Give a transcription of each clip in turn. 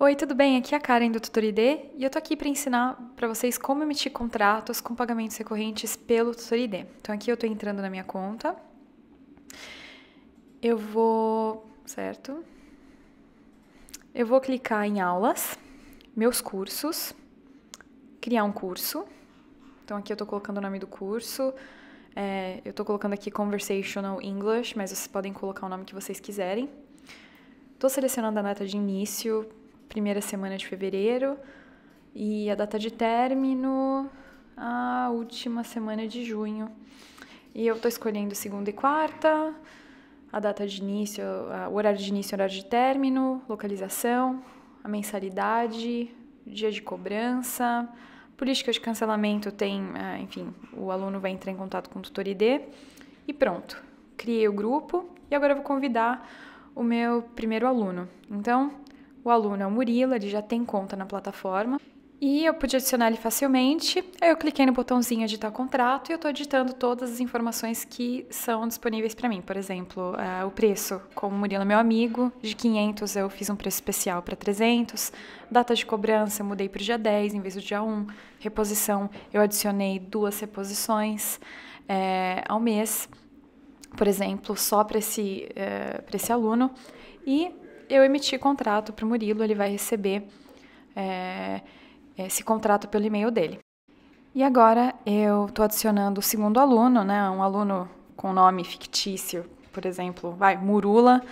Oi, tudo bem? Aqui é a Karen do TutorID e eu tô aqui para ensinar para vocês como emitir contratos com pagamentos recorrentes pelo TutorID. Então aqui eu tô entrando na minha conta. Eu vou, certo? Eu vou clicar em aulas, meus cursos, criar um curso. Então aqui eu tô colocando o nome do curso. É, eu tô colocando aqui Conversational English, mas vocês podem colocar o nome que vocês quiserem. Tô selecionando a data de início, primeira semana de fevereiro, e a data de término, a última semana de junho. E eu estou escolhendo segunda e quarta, a data de início, o horário de início, horário de término, localização, a mensalidade, dia de cobrança, política de cancelamento tem, é, enfim, o aluno vai entrar em contato com o tutor ID e pronto. Criei o grupo e agora vou convidar o meu primeiro aluno. Então, o aluno é o Murilo, ele já tem conta na plataforma. E eu pude adicionar ele facilmente. eu cliquei no botãozinho editar contrato e eu estou editando todas as informações que são disponíveis para mim. Por exemplo, uh, o preço. Como o Murilo é meu amigo, de 500 eu fiz um preço especial para 300. Data de cobrança eu mudei para o dia 10 em vez do dia 1. Reposição eu adicionei duas reposições é, ao mês, por exemplo, só para esse, é, esse aluno. E eu emiti contrato para o Murilo, ele vai receber é, esse contrato pelo e-mail dele. E agora eu estou adicionando o segundo aluno, né, um aluno com nome fictício, por exemplo, vai, Murula,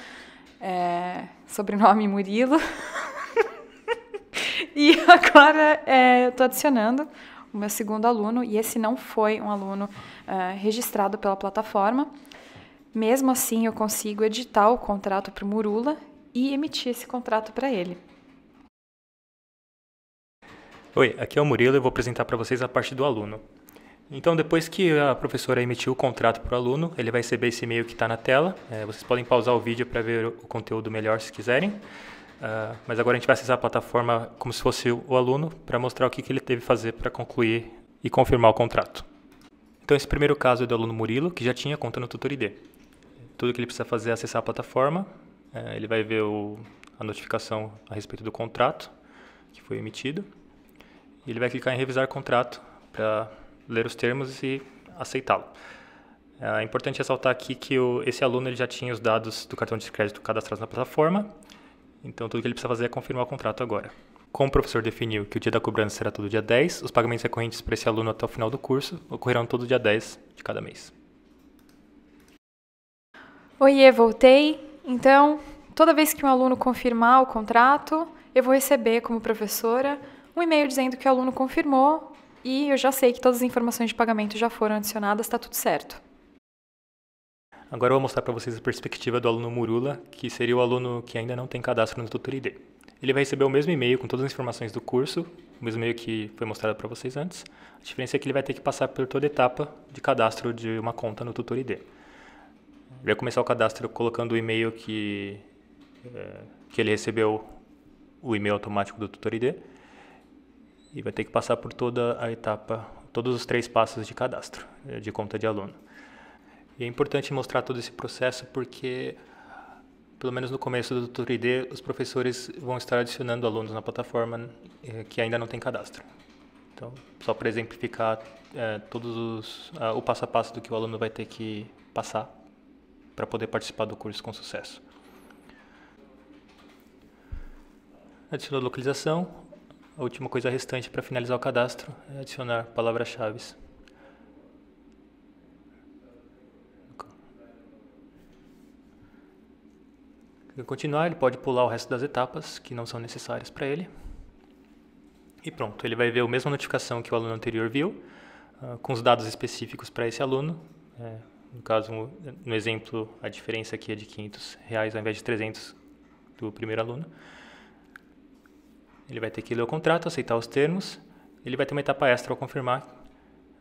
é, sobrenome Murilo. e agora é, estou adicionando o meu segundo aluno, e esse não foi um aluno é, registrado pela plataforma. Mesmo assim, eu consigo editar o contrato para o Murula e emitir esse contrato para ele. Oi, aqui é o Murilo e eu vou apresentar para vocês a parte do aluno. Então, depois que a professora emitiu o contrato para o aluno, ele vai receber esse e-mail que está na tela. É, vocês podem pausar o vídeo para ver o conteúdo melhor se quiserem. Uh, mas agora a gente vai acessar a plataforma como se fosse o aluno para mostrar o que, que ele teve que fazer para concluir e confirmar o contrato. Então, esse primeiro caso é do aluno Murilo, que já tinha conta no Tutor ID. Tudo que ele precisa fazer é acessar a plataforma, é, ele vai ver o, a notificação a respeito do contrato que foi emitido. E ele vai clicar em revisar contrato para ler os termos e aceitá-lo. É, é importante ressaltar aqui que o, esse aluno ele já tinha os dados do cartão de crédito cadastrados na plataforma, então tudo que ele precisa fazer é confirmar o contrato agora. Como o professor definiu que o dia da cobrança será todo dia 10, os pagamentos recorrentes para esse aluno até o final do curso ocorrerão todo dia 10 de cada mês. Oiê, voltei! Então, toda vez que um aluno confirmar o contrato, eu vou receber como professora um e-mail dizendo que o aluno confirmou e eu já sei que todas as informações de pagamento já foram adicionadas, está tudo certo. Agora eu vou mostrar para vocês a perspectiva do aluno Murula, que seria o aluno que ainda não tem cadastro no Tutor ID. Ele vai receber o mesmo e-mail com todas as informações do curso, o mesmo e-mail que foi mostrado para vocês antes. A diferença é que ele vai ter que passar por toda a etapa de cadastro de uma conta no Tutor ID. Vai começar o cadastro colocando o e-mail que, é, que ele recebeu, o e-mail automático do Tutor ID. E vai ter que passar por toda a etapa, todos os três passos de cadastro, é, de conta de aluno. E é importante mostrar todo esse processo porque, pelo menos no começo do Tutor ID, os professores vão estar adicionando alunos na plataforma é, que ainda não tem cadastro. Então, só para exemplificar é, todos os, o passo a passo do que o aluno vai ter que passar para poder participar do curso com sucesso. Adicionou localização. A última coisa restante para finalizar o cadastro é adicionar palavras-chave. Continuar, ele pode pular o resto das etapas que não são necessárias para ele. E pronto, ele vai ver a mesma notificação que o aluno anterior viu, ah, com os dados específicos para esse aluno. É, no caso, no exemplo, a diferença aqui é de 500 reais ao invés de 300 do primeiro aluno. Ele vai ter que ler o contrato, aceitar os termos. Ele vai ter uma etapa extra ao confirmar,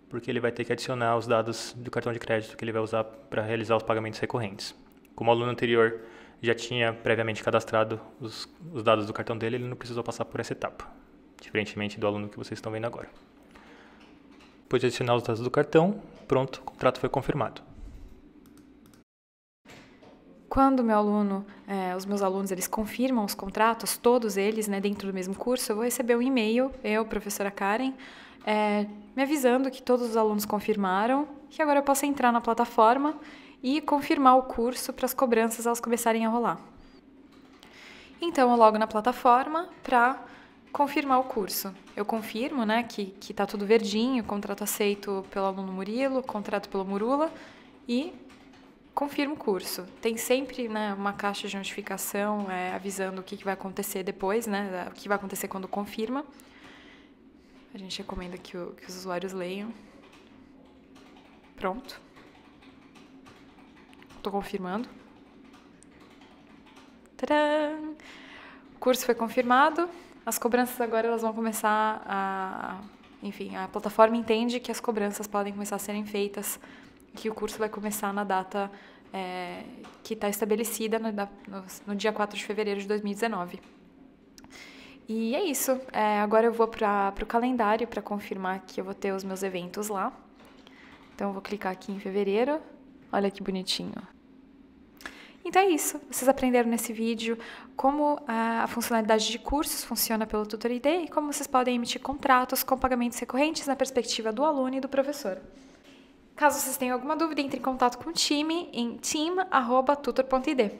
porque ele vai ter que adicionar os dados do cartão de crédito que ele vai usar para realizar os pagamentos recorrentes. Como o aluno anterior já tinha previamente cadastrado os, os dados do cartão dele, ele não precisou passar por essa etapa, diferentemente do aluno que vocês estão vendo agora. Depois de adicionar os dados do cartão, pronto, o contrato foi confirmado. Quando meu aluno, é, os meus alunos, eles confirmam os contratos, todos eles, né, dentro do mesmo curso, eu vou receber um e-mail, eu, professora Karen, é, me avisando que todos os alunos confirmaram, que agora eu posso entrar na plataforma e confirmar o curso para as cobranças elas começarem a rolar. Então, eu logo na plataforma para confirmar o curso. Eu confirmo, né, que está tudo verdinho, contrato aceito pelo aluno Murilo, contrato pelo Murula e confirma o curso. Tem sempre né, uma caixa de notificação é, avisando o que, que, vai acontecer depois, né, o que vai acontecer quando confirma. A gente recomenda que, o, que os usuários leiam. Pronto. Estou confirmando. Tcharam! O curso foi confirmado. As cobranças agora elas vão começar a... Enfim, a plataforma entende que as cobranças podem começar a serem feitas que o curso vai começar na data é, que está estabelecida no, no, no, dia 4 de fevereiro de 2019. E é isso. É, agora eu vou para o calendário para confirmar que eu vou ter os meus eventos lá. Então eu vou clicar aqui em fevereiro. Olha que bonitinho. Então é isso. Vocês aprenderam nesse vídeo como é, a funcionalidade de cursos funciona pelo Tutor ID e como vocês podem emitir contratos com pagamentos recorrentes na perspectiva do aluno e do professor. Caso vocês tenham alguma dúvida, entre em contato com o time em team.tutor.id.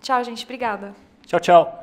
Tchau, gente. Obrigada. Tchau, tchau.